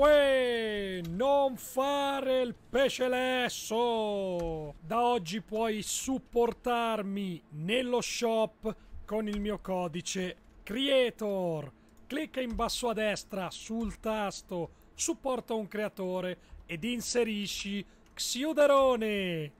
Uè, non fare il pesce lesso! Da oggi puoi supportarmi nello shop con il mio codice Creator. Clicca in basso a destra sul tasto Supporta un creatore ed inserisci Xiuderone.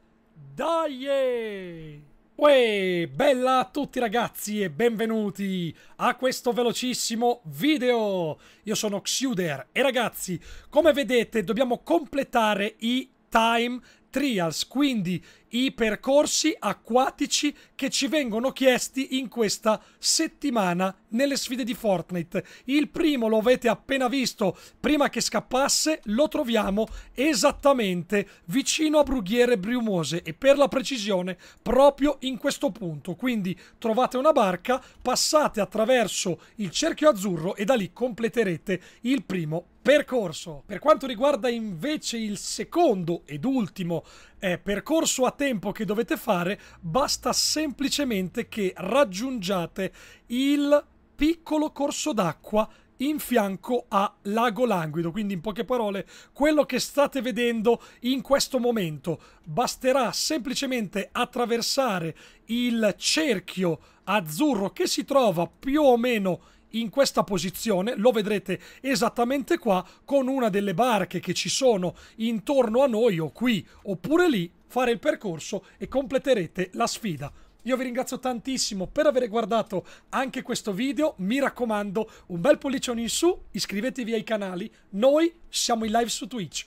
Dai! Uè, bella a tutti ragazzi e benvenuti a questo velocissimo video! Io sono Xuder e ragazzi, come vedete dobbiamo completare i time trials, quindi i percorsi acquatici che ci vengono chiesti in questa settimana nelle sfide di Fortnite. Il primo lo avete appena visto, prima che scappasse lo troviamo esattamente vicino a Brughiere Briumose e per la precisione proprio in questo punto. Quindi trovate una barca, passate attraverso il cerchio azzurro e da lì completerete il primo percorso. Per quanto riguarda invece il secondo ed ultimo eh, percorso a tempo che dovete fare, basta semplicemente che raggiungiate il piccolo corso d'acqua in fianco a Lago Languido. Quindi, in poche parole, quello che state vedendo in questo momento basterà semplicemente attraversare il cerchio azzurro che si trova più o meno in in questa posizione, lo vedrete esattamente qua, con una delle barche che ci sono intorno a noi o qui oppure lì, fare il percorso e completerete la sfida. Io vi ringrazio tantissimo per aver guardato anche questo video, mi raccomando un bel pollicione in su, iscrivetevi ai canali, noi siamo in live su Twitch.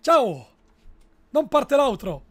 Ciao! Non parte l'altro!